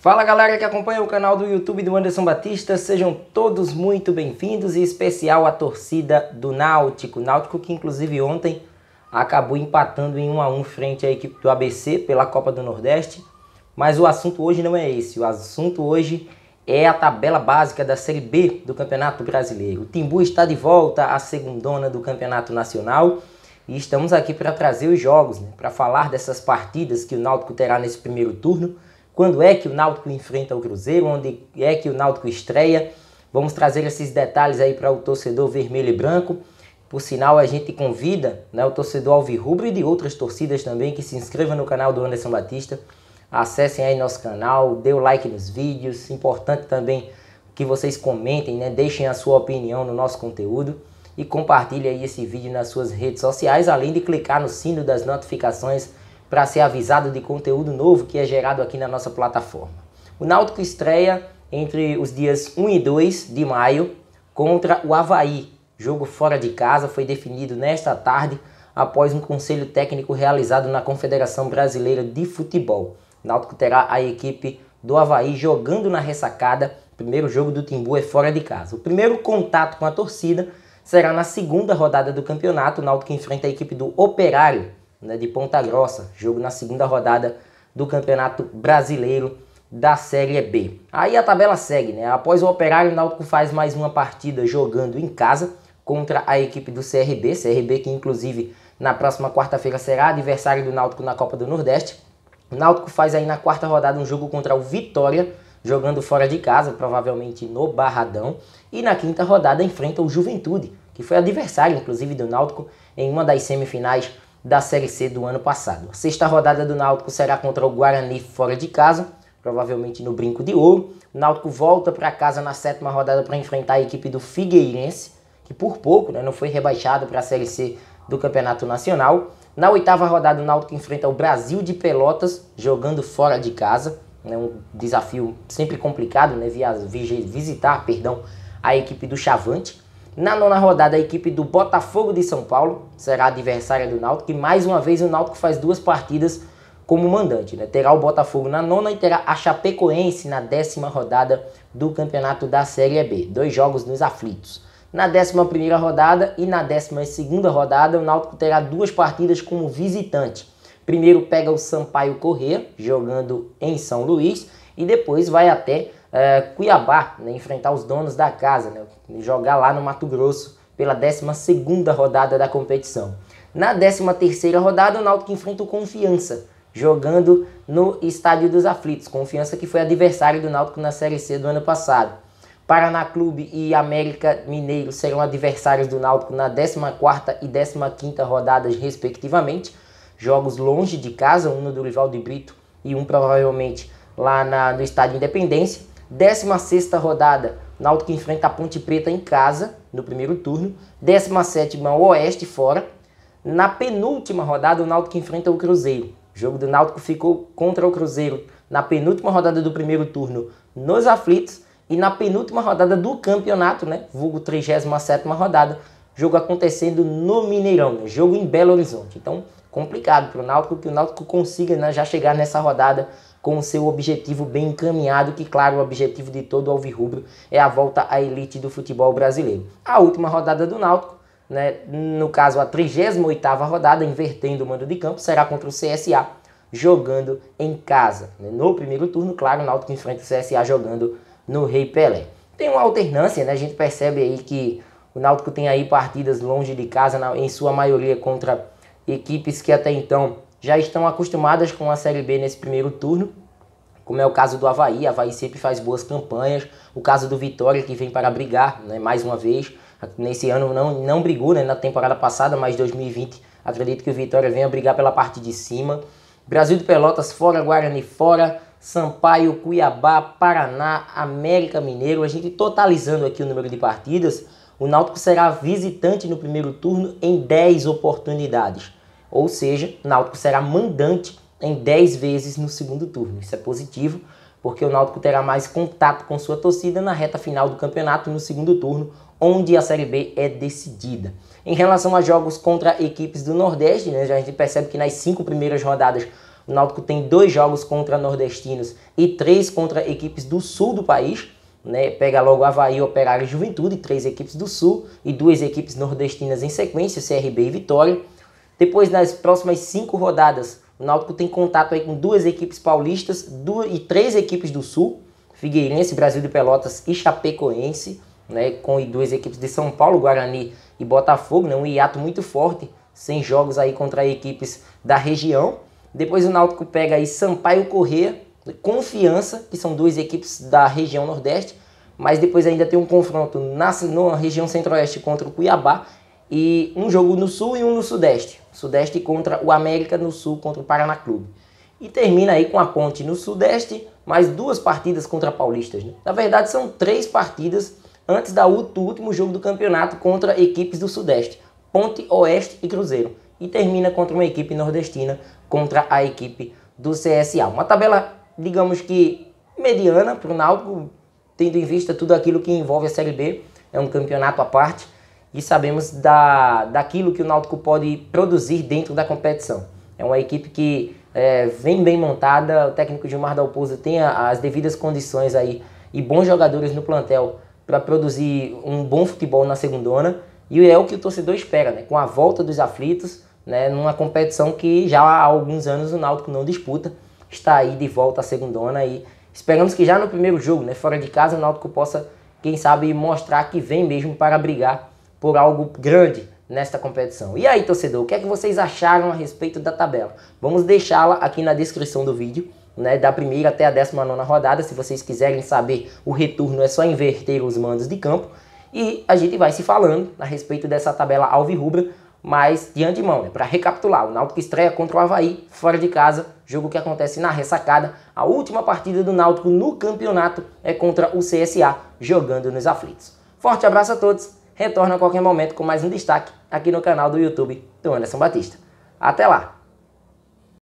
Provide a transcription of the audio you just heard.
Fala galera que acompanha o canal do YouTube do Anderson Batista, sejam todos muito bem-vindos e especial a torcida do Náutico. Náutico que inclusive ontem acabou empatando em 1 a 1 frente à equipe do ABC pela Copa do Nordeste. Mas o assunto hoje não é esse, o assunto hoje é a tabela básica da Série B do Campeonato Brasileiro. O Timbu está de volta à segundona do Campeonato Nacional e estamos aqui para trazer os jogos, né? para falar dessas partidas que o Náutico terá nesse primeiro turno quando é que o Náutico enfrenta o Cruzeiro? Onde é que o Náutico estreia? Vamos trazer esses detalhes aí para o torcedor vermelho e branco. Por sinal, a gente convida né, o torcedor Alvirrubro e de outras torcidas também que se inscreva no canal do Anderson Batista. Acessem aí nosso canal, dê o like nos vídeos. Importante também que vocês comentem, né, deixem a sua opinião no nosso conteúdo e compartilhe aí esse vídeo nas suas redes sociais, além de clicar no sino das notificações para ser avisado de conteúdo novo que é gerado aqui na nossa plataforma. O Náutico estreia entre os dias 1 e 2 de maio contra o Havaí. Jogo fora de casa foi definido nesta tarde após um conselho técnico realizado na Confederação Brasileira de Futebol. Náutico terá a equipe do Havaí jogando na ressacada. primeiro jogo do Timbu é fora de casa. O primeiro contato com a torcida será na segunda rodada do campeonato. O Náutico enfrenta a equipe do Operário né, de Ponta Grossa, jogo na segunda rodada do Campeonato Brasileiro da Série B. Aí a tabela segue, né? Após o Operário, o Náutico faz mais uma partida jogando em casa contra a equipe do CRB, CRB que inclusive na próxima quarta-feira será adversário do Náutico na Copa do Nordeste. O Náutico faz aí na quarta rodada um jogo contra o Vitória, jogando fora de casa, provavelmente no Barradão, e na quinta rodada enfrenta o Juventude, que foi adversário inclusive do Náutico em uma das semifinais da Série C do ano passado. A sexta rodada do Náutico será contra o Guarani fora de casa, provavelmente no Brinco de Ouro. O Náutico volta para casa na sétima rodada para enfrentar a equipe do Figueirense, que por pouco né, não foi rebaixado para a Série C do Campeonato Nacional. Na oitava rodada, o Náutico enfrenta o Brasil de Pelotas, jogando fora de casa. É um desafio sempre complicado, né, via, visitar perdão, a equipe do Chavante. Na nona rodada, a equipe do Botafogo de São Paulo será adversária do Náutico, e mais uma vez o Náutico faz duas partidas como mandante. Né? Terá o Botafogo na nona e terá a Chapecoense na décima rodada do campeonato da Série B. Dois jogos nos aflitos. Na décima primeira rodada e na décima segunda rodada, o Náutico terá duas partidas como visitante. Primeiro pega o Sampaio Corrêa, jogando em São Luís, e depois vai até é, Cuiabá, né, enfrentar os donos da casa, né, jogar lá no Mato Grosso pela 12 rodada da competição. Na 13 rodada, o Náutico enfrenta o Confiança, jogando no Estádio dos Aflitos. Confiança que foi adversário do Náutico na Série C do ano passado. Paraná Clube e América Mineiro serão adversários do Náutico na 14 e 15 rodadas, respectivamente. Jogos longe de casa, um no Durival de Brito e um provavelmente lá na, no Estádio Independência. 16 sexta rodada, Náutico enfrenta a Ponte Preta em casa, no primeiro turno. 17 o Oeste fora. Na penúltima rodada, o Náutico enfrenta o Cruzeiro. O jogo do Náutico ficou contra o Cruzeiro na penúltima rodada do primeiro turno, nos aflitos. E na penúltima rodada do campeonato, né, vulgo 37ª rodada, jogo acontecendo no Mineirão, né, jogo em Belo Horizonte. Então, complicado para o Náutico que o Náutico consiga né, já chegar nessa rodada com o seu objetivo bem encaminhado, que claro, o objetivo de todo o alvirrubro é a volta à elite do futebol brasileiro. A última rodada do Náutico, né, no caso a 38ª rodada, invertendo o mando de campo, será contra o CSA, jogando em casa. Né. No primeiro turno, claro, o Náutico enfrenta o CSA jogando no Rei Pelé. Tem uma alternância, né? A gente percebe aí que o Náutico tem aí partidas longe de casa, em sua maioria contra equipes que até então já estão acostumadas com a Série B nesse primeiro turno, como é o caso do Havaí. A Havaí sempre faz boas campanhas. O caso do Vitória, que vem para brigar né, mais uma vez. Nesse ano não, não brigou né, na temporada passada, mas 2020 acredito que o Vitória venha brigar pela parte de cima. Brasil de Pelotas fora, Guarani fora, Sampaio, Cuiabá, Paraná, América Mineiro. A gente totalizando aqui o número de partidas. O Náutico será visitante no primeiro turno em 10 oportunidades. Ou seja, o Náutico será mandante em 10 vezes no segundo turno. Isso é positivo, porque o Náutico terá mais contato com sua torcida na reta final do campeonato no segundo turno, onde a Série B é decidida. Em relação a jogos contra equipes do Nordeste, né, a gente percebe que nas cinco primeiras rodadas o Náutico tem dois jogos contra nordestinos e três contra equipes do sul do país. Né, pega logo Havaí, Operário e Juventude, três equipes do Sul e duas equipes nordestinas em sequência, CRB e Vitória. Depois, nas próximas cinco rodadas, o Náutico tem contato aí com duas equipes paulistas duas, e três equipes do Sul, Figueirense, Brasil de Pelotas e Chapecoense, né, com duas equipes de São Paulo, Guarani e Botafogo, né, um hiato muito forte, sem jogos aí contra equipes da região. Depois o Náutico pega aí Sampaio Corrêa, Confiança, que são duas equipes da região Nordeste, mas depois ainda tem um confronto na, na região Centro-Oeste contra o Cuiabá e um jogo no Sul e um no Sudeste. Sudeste contra o América no Sul contra o Paraná Clube. E termina aí com a Ponte no Sudeste, mais duas partidas contra Paulistas. Né? Na verdade, são três partidas antes da do último jogo do campeonato contra equipes do Sudeste, Ponte, Oeste e Cruzeiro. E termina contra uma equipe nordestina, contra a equipe do CSA. Uma tabela, digamos que mediana para o Náutico, tendo em vista tudo aquilo que envolve a Série B. É um campeonato à parte e sabemos da, daquilo que o Náutico pode produzir dentro da competição. É uma equipe que é, vem bem montada, o técnico Gilmar Dalpozo tem as devidas condições aí e bons jogadores no plantel para produzir um bom futebol na segundona e é o que o torcedor espera, né? com a volta dos aflitos, né? numa competição que já há alguns anos o Náutico não disputa, está aí de volta à segundona e esperamos que já no primeiro jogo, né? fora de casa, o Náutico possa, quem sabe, mostrar que vem mesmo para brigar por algo grande nesta competição. E aí, torcedor, o que é que vocês acharam a respeito da tabela? Vamos deixá-la aqui na descrição do vídeo, né, da primeira até a 19 rodada, se vocês quiserem saber o retorno é só inverter os mandos de campo. E a gente vai se falando a respeito dessa tabela alvirrubra, mas de antemão, né, para recapitular, o Náutico estreia contra o Havaí, fora de casa, jogo que acontece na ressacada. A última partida do Náutico no campeonato é contra o CSA, jogando nos aflitos. Forte abraço a todos retorno a qualquer momento com mais um destaque aqui no canal do YouTube do Anderson Batista. Até lá!